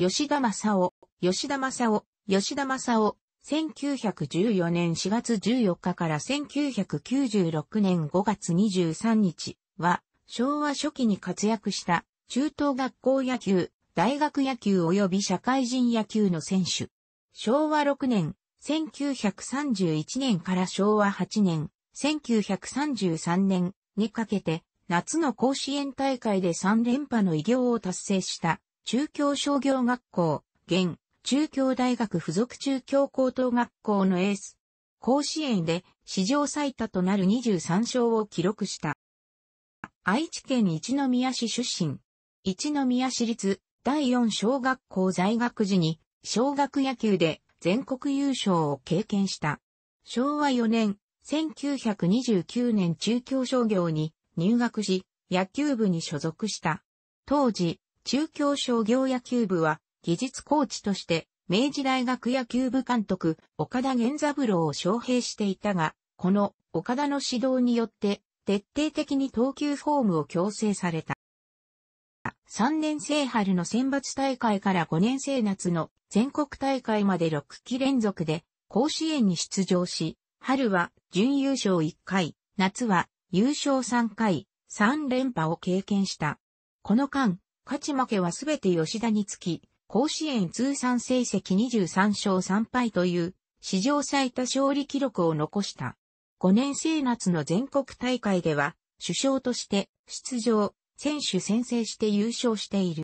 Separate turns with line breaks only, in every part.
吉田正夫、吉田正夫、吉田正夫、1914年4月14日から1996年5月23日は、昭和初期に活躍した中等学校野球、大学野球及び社会人野球の選手。昭和6年、1931年から昭和8年、1933年にかけて夏の甲子園大会で3連覇の偉業を達成した中京商業学校、現、中京大学附属中京高等学校のエース。甲子園で史上最多となる23勝を記録した。愛知県一宮市出身。一宮市立第4小学校在学時に小学野球で全国優勝を経験した。昭和4年、1929年中京商業に入学し、野球部に所属した。当時、中京商業野球部は、技術コーチとして、明治大学野球部監督、岡田源三郎を招聘していたが、この岡田の指導によって、徹底的に投球フォームを強制された。3年生春の選抜大会から5年生夏の全国大会まで6期連続で甲子園に出場し、春は準優勝1回、夏は優勝3回、3連覇を経験した。この間、勝ち負けはすべて吉田につき、甲子園通算成績23勝3敗という、史上最多勝利記録を残した。5年生夏の全国大会では、首相として出場、選手宣誓して優勝している。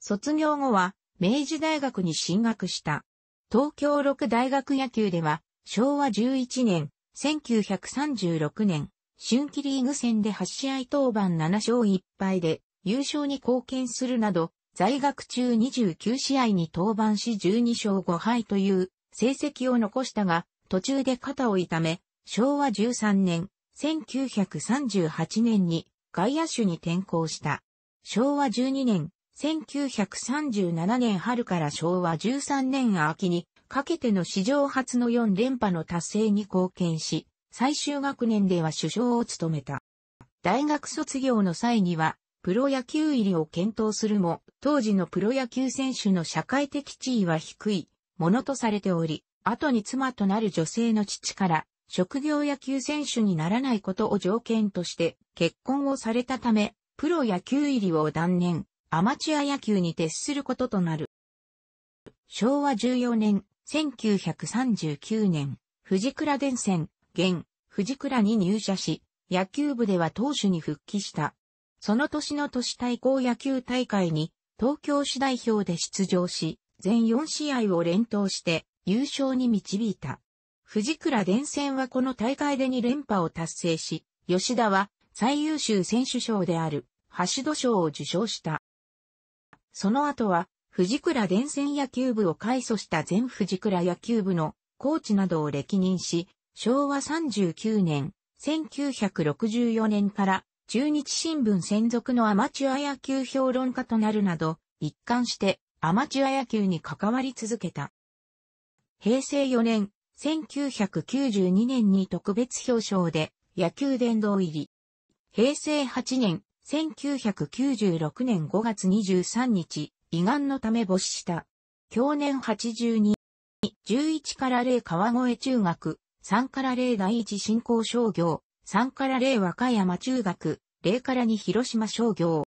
卒業後は、明治大学に進学した。東京六大学野球では、昭和11年、1936年、春季リーグ戦で8試合当番7勝1敗で、優勝に貢献するなど、在学中29試合に登板し12勝5敗という成績を残したが、途中で肩を痛め、昭和13年、1938年に外野手に転向した。昭和12年、1937年春から昭和13年秋にかけての史上初の4連覇の達成に貢献し、最終学年では首相を務めた。大学卒業の際には、プロ野球入りを検討するも、当時のプロ野球選手の社会的地位は低いものとされており、後に妻となる女性の父から、職業野球選手にならないことを条件として結婚をされたため、プロ野球入りを断念、アマチュア野球に徹することとなる。昭和14年、1939年、藤倉電線、現、藤倉に入社し、野球部では投手に復帰したその年の都市対抗野球大会に東京市代表で出場し、全4試合を連投して優勝に導いた。藤倉伝線はこの大会で2連覇を達成し、吉田は最優秀選手賞である橋戸賞を受賞した。その後は藤倉伝線野球部を改組した全藤倉野球部のコーチなどを歴任し、昭和39年、1964年から中日新聞専属のアマチュア野球評論家となるなど、一貫してアマチュア野球に関わり続けた。平成4年、1992年に特別表彰で野球殿堂入り。平成8年、1996年5月23日、胃がんのため没した。去年82。11から0川越中学、3から0第一振興商業、3から0和歌山中学、0から2広島商業。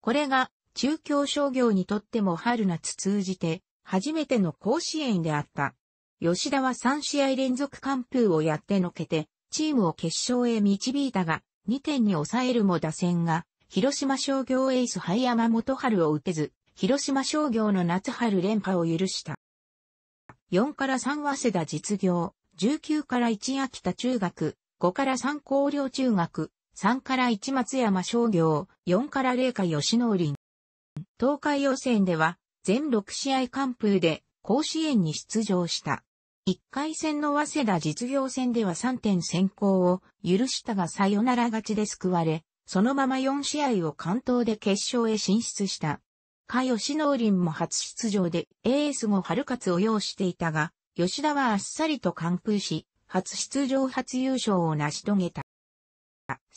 これが中京商業にとっても春夏通じて初めての甲子園であった。吉田は3試合連続完封をやってのけて、チームを決勝へ導いたが、2点に抑えるも打線が、広島商業エース灰山元春を打てず、広島商業の夏春連覇を許した。4から3早稲田実業、19から1秋田中学、5から3高陵中学、3から1松山商業、4から0下吉野林。東海予選では、全6試合完封で、甲子園に出場した。1回戦の早稲田実業戦では3点先行を許したがサヨナラ勝ちで救われ、そのまま4試合を関東で決勝へ進出した。か吉野林も初出場でエース後春勝を要していたが、吉田はあっさりと完封し、初出場初優勝を成し遂げた。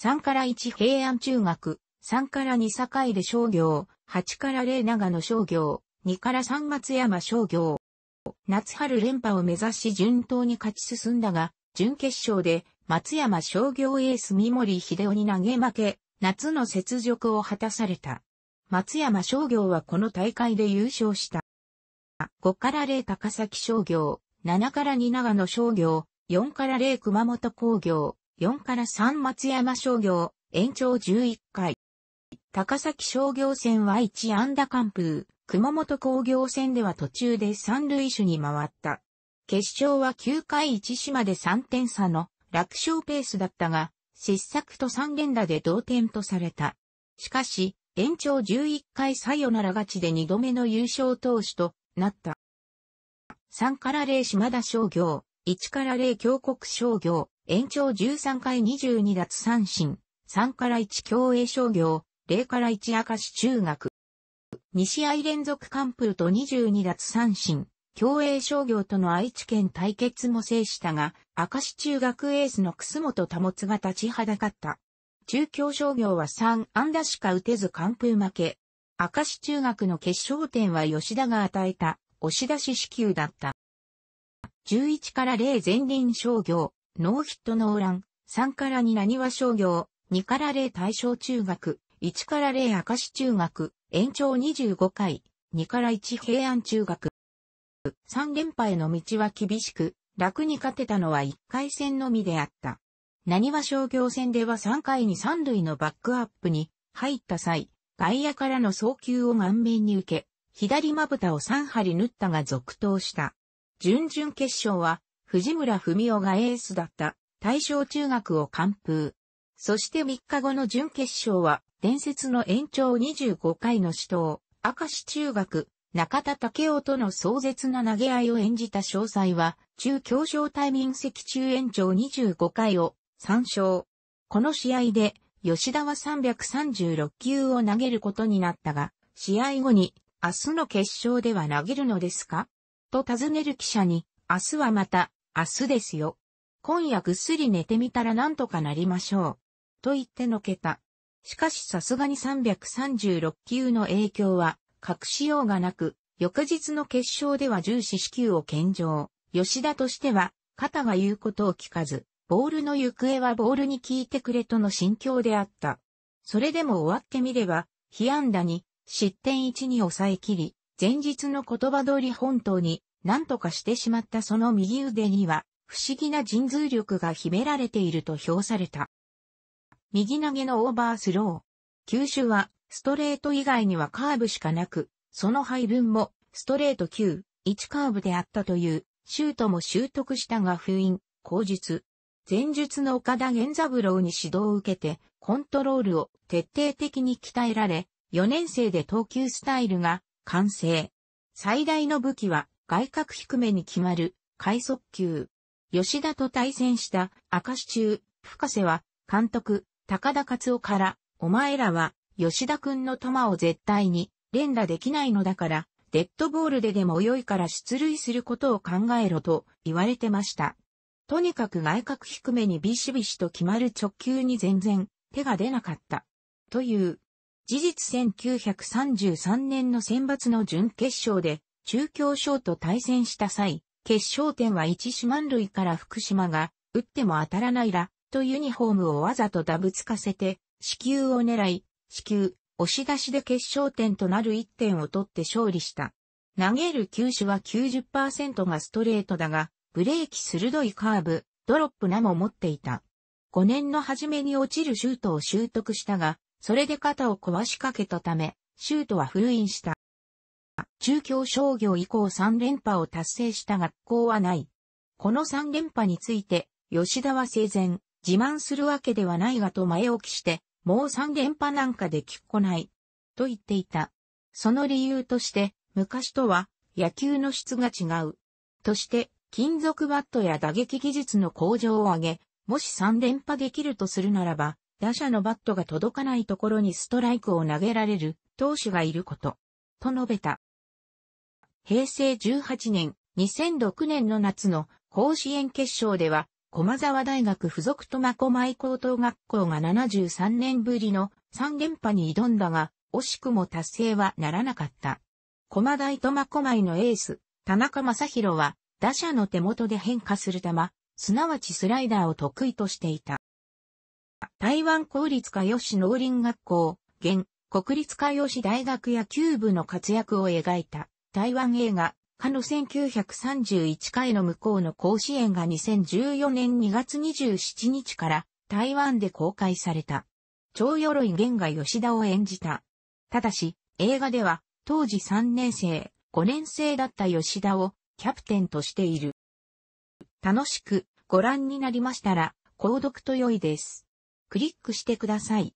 3から1平安中学、3から2坂で商業、8から0長野商業、2から3松山商業。夏春連覇を目指し順当に勝ち進んだが、準決勝で松山商業エース三森秀夫に投げ負け、夏の雪辱を果たされた。松山商業はこの大会で優勝した。5から0高崎商業、7から2長野商業、4から0熊本工業、4から3松山商業、延長11回。高崎商業戦は1安打完封、熊本工業戦では途中で三塁手に回った。決勝は9回1島で3点差の楽勝ペースだったが、失策と3連打で同点とされた。しかし、延長11回サヨナラ勝ちで2度目の優勝投手となった。3から0島田商業、1から0強国商業、延長13回22奪三振、3から1競泳商業、0から1明石中学。2試合連続完封と22奪三振、競泳商業との愛知県対決も制したが、明石中学エースの楠本保が立ちはだかった。中京商業は3安打しか打てず完封負け。明石中学の決勝点は吉田が与えた押し出し支給だった。11から0前輪商業、ノーヒットノーラン、3から2何和商業、2から0大正中学、1から0明石中学、延長25回、2から1平安中学。3連覇への道は厳しく、楽に勝てたのは1回戦のみであった。何は商業戦では3回に3塁のバックアップに入った際、外野からの送球を顔面に受け、左まぶたを3針縫ったが続投した。準々決勝は、藤村文夫がエースだった大正中学を完封。そして3日後の準決勝は、伝説の延長25回の死闘、明石中学、中田武夫との壮絶な投げ合いを演じた詳細は、中京商対民席中延長25回を参照。この試合で、吉田は336球を投げることになったが、試合後に、明日の決勝では投げるのですかと尋ねる記者に、明日はまた、明日ですよ。今夜ぐっすり寝てみたらなんとかなりましょう。と言ってのけた。しかしさすがに336球の影響は、隠しようがなく、翌日の決勝では重視支給を献上。吉田としては、肩が言うことを聞かず、ボールの行方はボールに聞いてくれとの心境であった。それでも終わってみれば、被安打に、失点1に抑えきり、前日の言葉通り本当に何とかしてしまったその右腕には不思議な神通力が秘められていると評された。右投げのオーバースロー。球種はストレート以外にはカーブしかなく、その配分もストレート9、1カーブであったというシュートも習得したが封印、口述。前述の岡田源三郎に指導を受けて、コントロールを徹底的に鍛えられ、4年生で投球スタイルが完成。最大の武器は外角低めに決まる、快速球。吉田と対戦した明石中、深瀬は、監督、高田勝夫から、お前らは、吉田くんの球を絶対に、連打できないのだから、デッドボールででも良いから出塁することを考えろと言われてました。とにかく外角低めにビシビシと決まる直球に全然手が出なかった。という。事実1933年の選抜の準決勝で中京賞と対戦した際、決勝点は一四万塁から福島が、打っても当たらないら、とユニフォームをわざとダブつかせて、支給を狙い、支給、押し出しで決勝点となる1点を取って勝利した。投げる球種は90%がストレートだが、ブレーキ鋭いカーブ、ドロップなも持っていた。5年の初めに落ちるシュートを習得したが、それで肩を壊しかけたため、シュートは封印した。中京商業以降3連覇を達成した学校はない。この3連覇について、吉田は生前、自慢するわけではないがと前置きして、もう3連覇なんかできっこない、と言っていた。その理由として、昔とは野球の質が違う。として、金属バットや打撃技術の向上を上げ、もし3連覇できるとするならば、打者のバットが届かないところにストライクを投げられる投手がいること、と述べた。平成18年、2006年の夏の甲子園決勝では、駒沢大学附属苫小牧高等学校が73年ぶりの3連覇に挑んだが、惜しくも達成はならなかった。駒大苫小牧のエース、田中正宏は、打者の手元で変化する球、すなわちスライダーを得意としていた。台湾公立科吉農林学校、現、国立科吉大学野球部の活躍を描いた、台湾映画、かの1931回の向こうの甲子園が2014年2月27日から台湾で公開された。長鎧玄が吉田を演じた。ただし、映画では当時3年生、5年生だった吉田をキャプテンとしている。楽しくご覧になりましたら、購読と良いです。クリックしてください。